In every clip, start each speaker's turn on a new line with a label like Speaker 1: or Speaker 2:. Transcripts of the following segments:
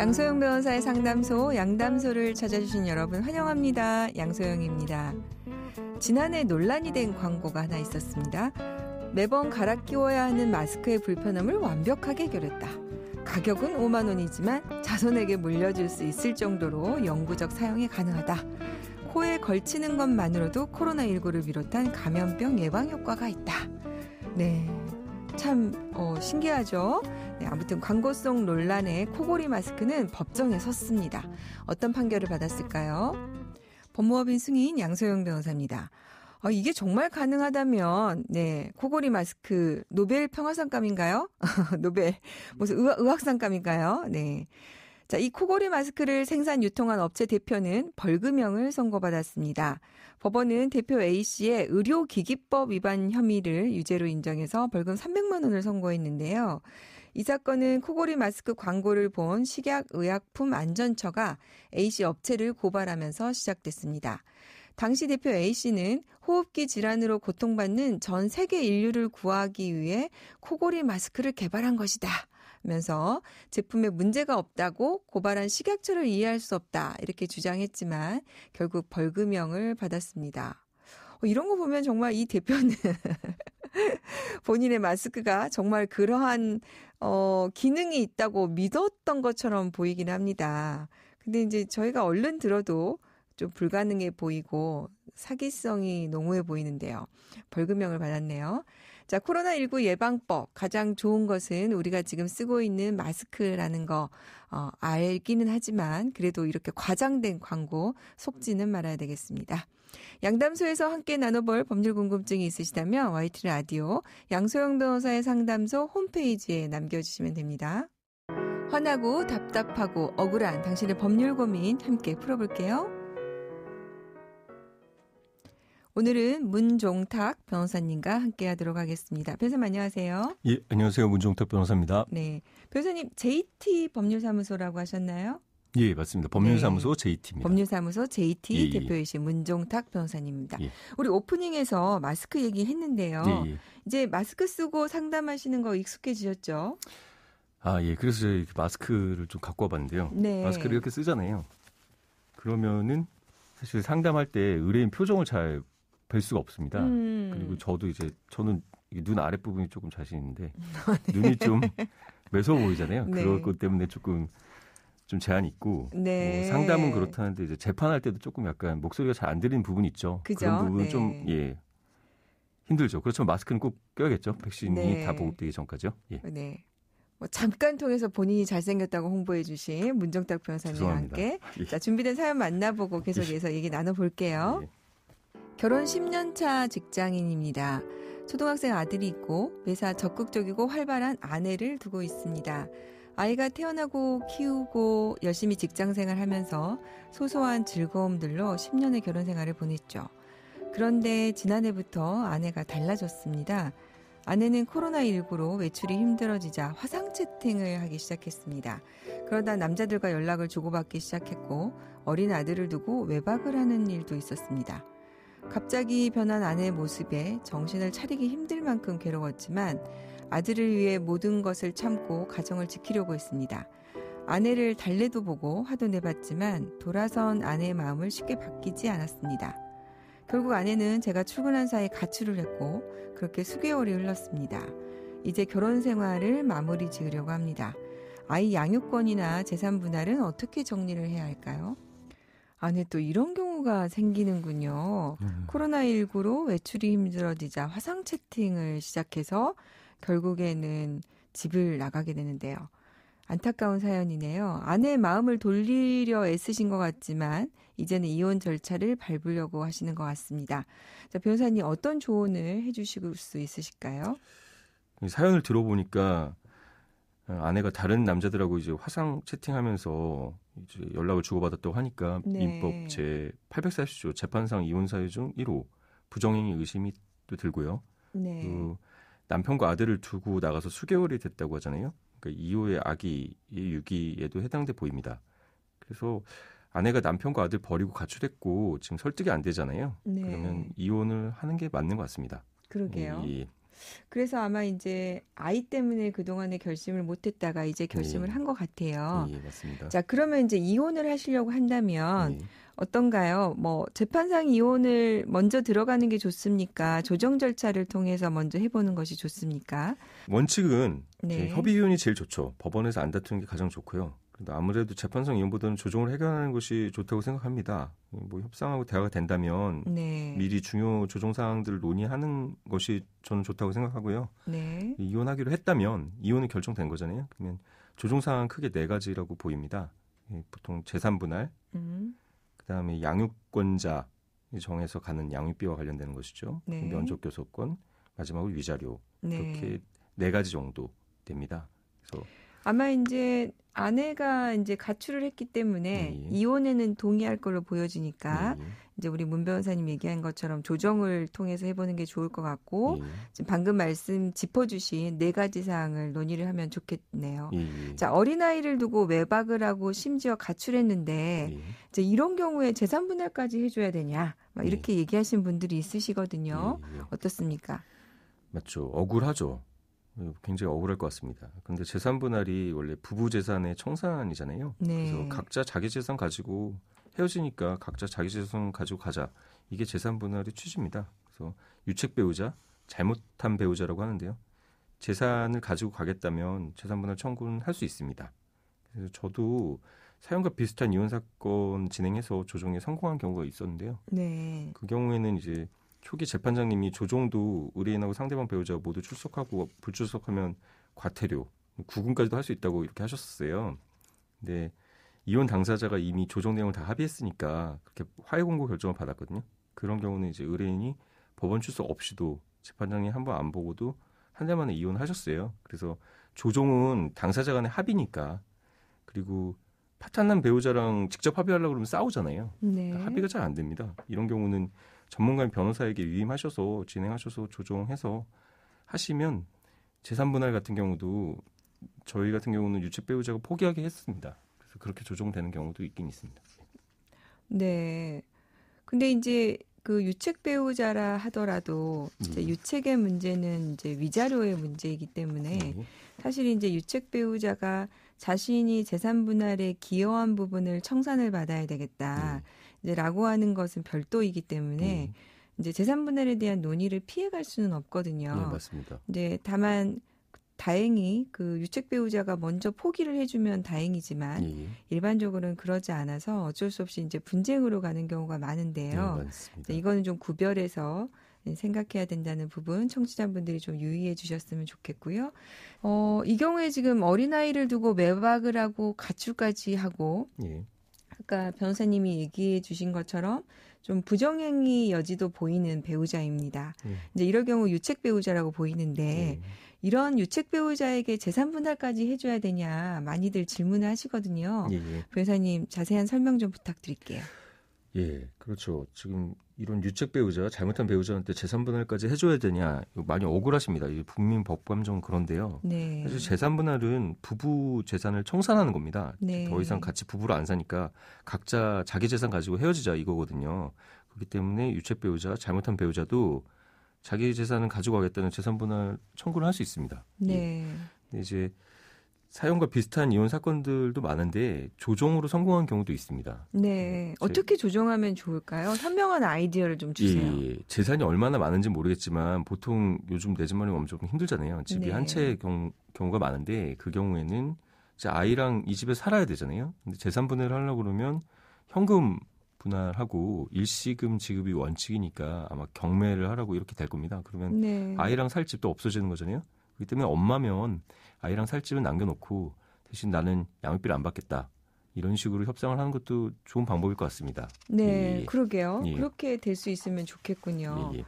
Speaker 1: 양소영 변호사의 상담소 양담소를 찾아주신 여러분 환영합니다. 양소영입니다. 지난해 논란이 된 광고가 하나 있었습니다. 매번 갈아 끼워야 하는 마스크의 불편함을 완벽하게 해 결했다. 가격은 5만 원이지만 자손에게 물려줄 수 있을 정도로 영구적 사용이 가능하다. 코에 걸치는 것만으로도 코로나19를 비롯한 감염병 예방 효과가 있다. 네. 참, 어, 신기하죠? 네, 아무튼 광고송 논란의 코골이 마스크는 법정에 섰습니다. 어떤 판결을 받았을까요? 법무법인 승인 양소영 변호사입니다. 아, 이게 정말 가능하다면, 네, 코골이 마스크, 노벨 평화상감인가요? 노벨, 무슨 의학, 의학상감인가요? 네. 자, 이 코골이 마스크를 생산 유통한 업체 대표는 벌금형을 선고받았습니다. 법원은 대표 A씨의 의료기기법 위반 혐의를 유죄로 인정해서 벌금 300만 원을 선고했는데요. 이 사건은 코골이 마스크 광고를 본 식약의약품안전처가 A씨 업체를 고발하면서 시작됐습니다. 당시 대표 A씨는 호흡기 질환으로 고통받는 전 세계 인류를 구하기 위해 코골이 마스크를 개발한 것이다. 면서 제품에 문제가 없다고 고발한 식약처를 이해할 수 없다 이렇게 주장했지만 결국 벌금형을 받았습니다. 어, 이런 거 보면 정말 이 대표는 본인의 마스크가 정말 그러한 어, 기능이 있다고 믿었던 것처럼 보이긴 합니다. 근데 이제 저희가 얼른 들어도 좀 불가능해 보이고 사기성이 농후해 보이는데요. 벌금형을 받았네요. 자, 코로나19 예방법. 가장 좋은 것은 우리가 지금 쓰고 있는 마스크라는 거, 어, 알기는 하지만 그래도 이렇게 과장된 광고 속지는 말아야 되겠습니다. 양담소에서 함께 나눠볼 법률 궁금증이 있으시다면 YT 라디오 양소영 변호사의 상담소 홈페이지에 남겨주시면 됩니다. 화나고 답답하고 억울한 당신의 법률 고민 함께 풀어볼게요. 오늘은 문종탁 변호사님과 함께 하도록 하겠습니다. 변호사님 안녕하세요.
Speaker 2: 예, 안녕하세요. 문종탁 변호사입니다.
Speaker 1: 네. 변호사님, JT 법률사무소라고 하셨나요?
Speaker 2: 예, 맞습니다. 법률사무소 네. JT입니다.
Speaker 1: 법률사무소 JT 예, 예, 대표이신 예. 문종탁 변호사님입니다. 예. 우리 오프닝에서 마스크 얘기했는데요. 예, 예. 이제 마스크 쓰고 상담하시는 거 익숙해지셨죠?
Speaker 2: 아, 예. 그래서 저희 마스크를 좀 갖고 와봤는데요. 네. 마스크를 이렇게 쓰잖아요. 그러면은 사실 상담할 때 의뢰인 표정을 잘 뵐 수가 없습니다. 음. 그리고 저도 이제 저는 눈 아랫부분이 조금 자신 있는데 네. 눈이 좀 매서워 보이잖아요. 네. 그럴 것 때문에 조금 좀 제한이 있고 뭐 네. 뭐 상담은 그렇다는데 이제 재판할 때도 조금 약간 목소리가 잘 안 들리는 부분이 있죠. 그죠? 그런 부분은 네. 좀 예. 힘들죠. 그렇죠 마스크는 꼭 껴야겠죠. 백신이 네. 다 보급되기 전까지요. 예.
Speaker 1: 네. 뭐 잠깐 통해서 본인이 잘생겼다고 홍보해 주신 문정탁 변호사님과 함께 예. 자, 준비된 사연 만나보고 계속해서 예. 얘기 나눠볼게요. 예. 결혼 10년 차 직장인입니다. 초등학생 아들이 있고 매사 적극적이고 활발한 아내를 두고 있습니다. 아이가 태어나고 키우고 열심히 직장 생활하면서 소소한 즐거움들로 10년의 결혼 생활을 보냈죠. 그런데 지난해부터 아내가 달라졌습니다. 아내는 코로나19로 외출이 힘들어지자 화상 채팅을 하기 시작했습니다. 그러다 남자들과 연락을 주고받기 시작했고 어린 아들을 두고 외박을 하는 일도 있었습니다. 갑자기 변한 아내의 모습에 정신을 차리기 힘들 만큼 괴로웠지만 아들을 위해 모든 것을 참고 가정을 지키려고 했습니다. 아내를 달래도 보고 화도 내봤지만 돌아선 아내의 마음을 쉽게 바뀌지 않았습니다. 결국 아내는 제가 출근한 사이 가출을 했고 그렇게 수개월이 흘렀습니다. 이제 결혼 생활을 마무리 지으려고 합니다. 아이 양육권이나 재산 분할은 어떻게 정리를 해야 할까요? 아내 또 이런 경우가 생기는군요. 음. 코로나19로 외출이 힘들어지자 화상 채팅을 시작해서 결국에는 집을 나가게 되는데요. 안타까운 사연이네요. 아내의 마음을 돌리려 애쓰신 것 같지만 이제는 이혼 절차를 밟으려고 하시는 것 같습니다. 자, 변호사님 어떤 조언을 해주실 수 있으실까요?
Speaker 2: 사연을 들어보니까 어, 아내가 다른 남자들하고 이제 화상 채팅하면서 이제 연락을 주고받았다고 하니까 네. 민법 제 840조 재판상 이혼 사유 중 1호 부정행위 의심이 또 들고요. 네. 그 남편과 아들을 두고 나가서 수개월이 됐다고 하잖아요. 그러니까 이후에 아기의 유기에도 해당돼 보입니다. 그래서 아내가 남편과 아들 버리고 가출했고 지금 설득이 안 되잖아요. 네. 그러면 이혼을 하는 게 맞는 것 같습니다.
Speaker 1: 그러게요. 이, 예, 예. 그래서 아마 이제 아이 때문에 그동안에 결심을 못했다가 이제 결심을 예. 네. 한것 같아요. 예, 맞습니다. 자, 그러면 이제 이혼을 하시려고 한다면 예. 어떤가요? 뭐 재판상 이혼을 먼저 들어가는 게 좋습니까? 조정 절차를 통해서 먼저 해보는 것이 좋습니까?
Speaker 2: 원칙은 네. 협의 이혼이 제일 좋죠. 법원에서 안 다투는 게 가장 좋고요. 그런데 아무래도 재판성 이용보다는 조정을 해결하는 것이 좋다고 생각합니다. 뭐 협상하고 대화가 된다면 네. 미리 중요 조정 사항들을 논의하는 것이 저는 좋다고 생각하고요. 네. 이혼하기로 했다면 이혼이 결정된 거잖아요. 그러면 조정 사항 크게 네 가지라고 보입니다. 예, 보통 재산 분할, 음. 그다음에 양육권자 정해서 가는 양육비와 관련되는 것이죠. 네. 면접 교섭권, 마지막으로 위자료 이렇게 네. 네 가지 정도 됩니다. 그래서
Speaker 1: 아마 이제 아내가 이제 가출을 했기 때문에 예. 이혼에는 동의할 걸로 보여지니까 예. 이제 우리 문 변호사님 얘기한 것처럼 조정을 통해서 해보는 게 좋을 것 같고 예. 지금 방금 말씀 짚어주신 네 가지 사항을 논의를 하면 좋겠네요. 자 어린 아이를 두고 외박을 하고 심지어 가출했는데 이제 이런 경우에 재산 분할까지 해줘야 되냐 막 이렇게 얘기하신 분들이 있으시거든요. 어떻습니까?
Speaker 2: 맞죠. 억울하죠. 굉장히 억울할 것 같습니다. 근데 재산 분할이 원래 부부 재산의 청산이잖아요. 네. 그래서 각자 자기 재산 가지고 헤어지니까 각자 자기 재산 가지고 가자. 이게 재산 분할의 취지입니다. 그래서 유책 배우자, 잘못한 배우자라고 하는데요. 재산을 가지고 가겠다면 재산 분할 청구는 할 수 있습니다. 그래서 저도 사연과 비슷한 이혼 사건 진행해서 조정에 성공한 경우가 있었는데요.
Speaker 1: 네.
Speaker 2: 그 경우에는 이제 초기 재판장님이 조정도 의뢰인하고 상대방 배우자 모두 출석하고 불출석하면 과태료, 뭐 구금까지도 할 수 있다고 이렇게 하셨었어요. 근데 이혼 당사자가 이미 조정 내용을 다 합의했으니까 그렇게 화해 공고 결정을 받았거든요. 그런 경우는 이제 의뢰인이 법원 출석 없이도 재판장이 한 번 안 보고도 한 달 만에 이혼하셨어요. 그래서 조정은 당사자 간의 합의니까 그리고 파탄난 배우자랑 직접 합의하려고 그러면 싸우잖아요. 네. 그러니까 합의가 잘 안 됩니다. 이런 경우는 전문가인 변호사에게 위임하셔서 진행하셔서 조정해서 하시면 재산 분할 같은 경우도 저희 같은 경우는 유책 배우자가 포기하게 했습니다. 그래서 그렇게 조정되는 경우도 있긴 있습니다.
Speaker 1: 네. 근데 이제 그 유책 배우자라 하더라도 이제 음. 유책의 문제는 이제 위자료의 문제이기 때문에 네. 사실 이제 유책 배우자가 자신이 재산 분할에 기여한 부분을 청산을 받아야 되겠다. 음. 네, 라고 하는 것은 별도이기 때문에 음. 이제 재산 분할에 대한 논의를 피해갈 수는 없거든요. 네, 맞습니다. 이제 다만 다행히 그 유책 배우자가 먼저 포기를 해주면 다행이지만 예. 예. 일반적으로는 그러지 않아서 어쩔 수 없이 이제 분쟁으로 가는 경우가 많은데요. 네, 네 이거는 좀 구별해서 생각해야 된다는 부분 청취자분들이 좀 유의해 주셨으면 좋겠고요. 어, 이 경우에 지금 어린아이를 두고 매박을 하고 가출까지 하고 예. 아까 변호사님이 얘기해 주신 것처럼 좀 부정행위 여지도 보이는 배우자입니다. 네. 이제 이럴 경우 유책 배우자라고 보이는데 네. 이런 유책 배우자에게 재산 분할까지 해줘야 되냐 많이들 질문을 하시거든요. 예, 예. 변호사님 자세한 설명 좀 부탁드릴게요.
Speaker 2: 예, 그렇죠. 지금 이런 유책 배우자, 잘못한 배우자한테 재산 분할까지 해줘야 되냐 많이 억울하십니다. 이 국민 법감정 그런데요. 네. 사실 재산 분할은 부부 재산을 청산하는 겁니다. 네. 더 이상 같이 부부로 안 사니까 각자 자기 재산 가지고 헤어지자 이거거든요. 그렇기 때문에 유책 배우자, 잘못한 배우자도 자기 재산을 가지고 가겠다는 재산 분할 청구를 할 수 있습니다. 네. 예. 근데 이제 사연과 비슷한 이혼 사건들도 많은데 조정으로 성공한 경우도 있습니다.
Speaker 1: 네. 음, 어떻게 조정하면 좋을까요? 선명한 아이디어를 좀 주세요.
Speaker 2: 예, 예, 재산이 얼마나 많은지 모르겠지만 보통 요즘 내집 마련이 엄청 힘들잖아요. 집이 네. 한채 경우가 많은데 그 경우에는 이제 아이랑 이 집에 살아야 되잖아요. 근데 재산 분할을 하려고 그러면 현금 분할하고 일시금 지급이 원칙이니까 아마 경매를 하라고 이렇게 될 겁니다. 그러면 네. 아이랑 살 집도 없어지는 거잖아요. 그렇기 때문에 엄마면 아이랑 살 집은 남겨놓고 대신 나는 양육비를 안 받겠다. 이런 식으로 협상을 하는 것도 좋은 방법일 것 같습니다. 네, 예. 예. 그러게요. 예.
Speaker 1: 그렇게 될 수 있으면 좋겠군요. 예, 예.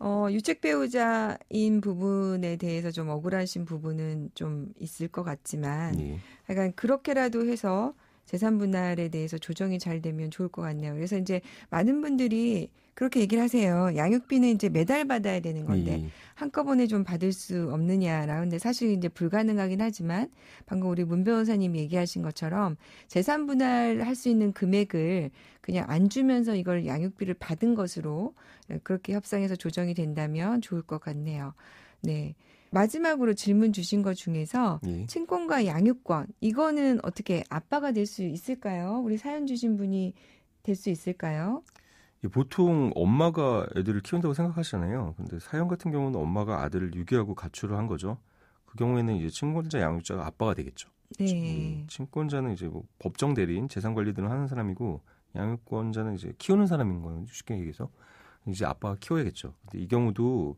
Speaker 1: 어, 유책 배우자인 부분에 대해서 좀 억울하신 부분은 좀 있을 것 같지만, 예. 약간 그러니까 그렇게라도 해서 재산 분할에 대해서 조정이 잘 되면 좋을 것 같네요. 그래서 이제 많은 분들이 그렇게 얘기를 하세요. 양육비는 이제 매달 받아야 되는 건데 예. 한꺼번에 좀 받을 수 없느냐라. 는데 사실 이제 불가능하긴 하지만 방금 우리 문 변호사님 이 얘기하신 것처럼 재산 분할할 수 있는 금액을 그냥 안 주면서 이걸 양육비를 받은 것으로 그렇게 협상해서 조정이 된다면 좋을 것 같네요. 네. 마지막으로 질문 주신 것 중에서 예. 친권과 양육권 이거는 어떻게 아빠가 될 수 있을까요? 우리 사연 주신 분이 될 수 있을까요?
Speaker 2: 예, 보통 엄마가 애들을 키운다고 생각하시잖아요. 근데 사연 같은 경우는 엄마가 아들을 유기하고 가출을 한 거죠. 그 경우에는 이제 친권자 양육자가 아빠가 되겠죠. 네. 예, 친권자는 이제 뭐 법정 대리인, 재산 관리 등을 하는 사람이고 양육권자는 이제 키우는 사람인 거예요. 쉽게 얘기해서 이제 아빠가 키워야겠죠. 근데 이 경우도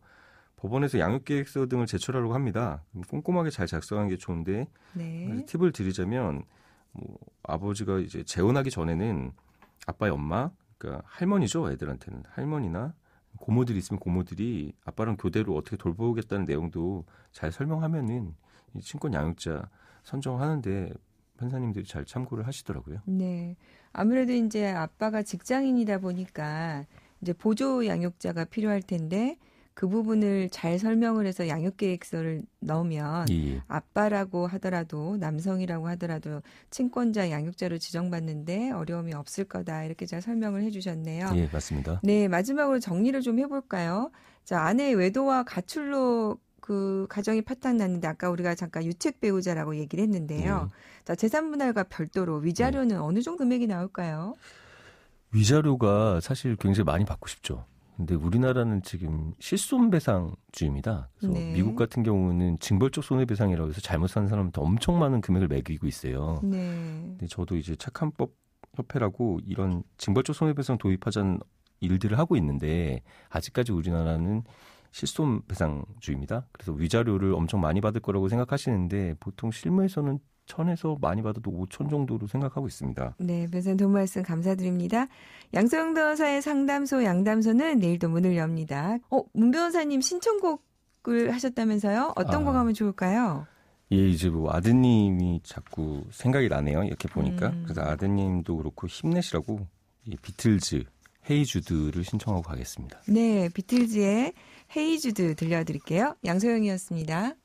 Speaker 2: 법원에서 양육계획서 등을 제출하려고 합니다. 꼼꼼하게 잘 작성한 게 좋은데 네. 팁을 드리자면 뭐 아버지가 이제 재혼하기 전에는 아빠의 엄마, 그러니까 할머니죠 애들한테는 할머니나 고모들이 있으면 고모들이 아빠랑 교대로 어떻게 돌보겠다는 내용도 잘 설명하면은 이 친권 양육자 선정하는데 판사님들이 잘 참고를 하시더라고요.
Speaker 1: 네. 아무래도 이제 아빠가 직장인이다 보니까 이제 보조 양육자가 필요할 텐데 그 부분을 잘 설명을 해서 양육 계획서를 넣으면 예, 예. 아빠라고 하더라도 남성이라고 하더라도 친권자 양육자로 지정받는데 어려움이 없을 거다 이렇게 잘 설명을 해주셨네요. 예, 맞습니다. 네, 마지막으로 정리를 좀 해볼까요? 자, 아내의 외도와 가출로 그 가정이 파탄났는데 아까 우리가 잠깐 유책 배우자라고 얘기를 했는데요. 예. 자 재산 분할과 별도로 위자료는 예. 어느 정도 금액이 나올까요?
Speaker 2: 위자료가 사실 굉장히 많이 받고 싶죠. 근데 우리나라는 지금 실손배상주입니다. 의 그래서 네. 미국 같은 경우는 징벌적 손해배상이라고 해서 잘못한 사람한테 엄청 많은 금액을 매기고 있어요. 네. 근데 저도 이제 착한법 협회라고 이런 징벌적 손해배상 도입하자는 일들을 하고 있는데 아직까지 우리나라는 실손배상주입니다. 의 그래서 위자료를 엄청 많이 받을 거라고 생각하시는데 보통 실무에서는 천에서 많이 받아도 5천 정도로 생각하고 있습니다.
Speaker 1: 네, 변호사님 도움 말씀 감사드립니다. 양소영 변호사의 상담소 양담소는 내일도 문을 엽니다. 어, 문 변호사님 신청곡을 하셨다면서요? 어떤 아. 곡 하면 좋을까요?
Speaker 2: 예, 이제 뭐 아드님이 자꾸 생각이 나네요. 이렇게 보니까. 음. 그래서 아드님도 그렇고 힘내시라고 이 비틀즈 헤이주드를 신청하고 가겠습니다.
Speaker 1: 네, 비틀즈의 헤이주드 들려드릴게요. 양소영이었습니다.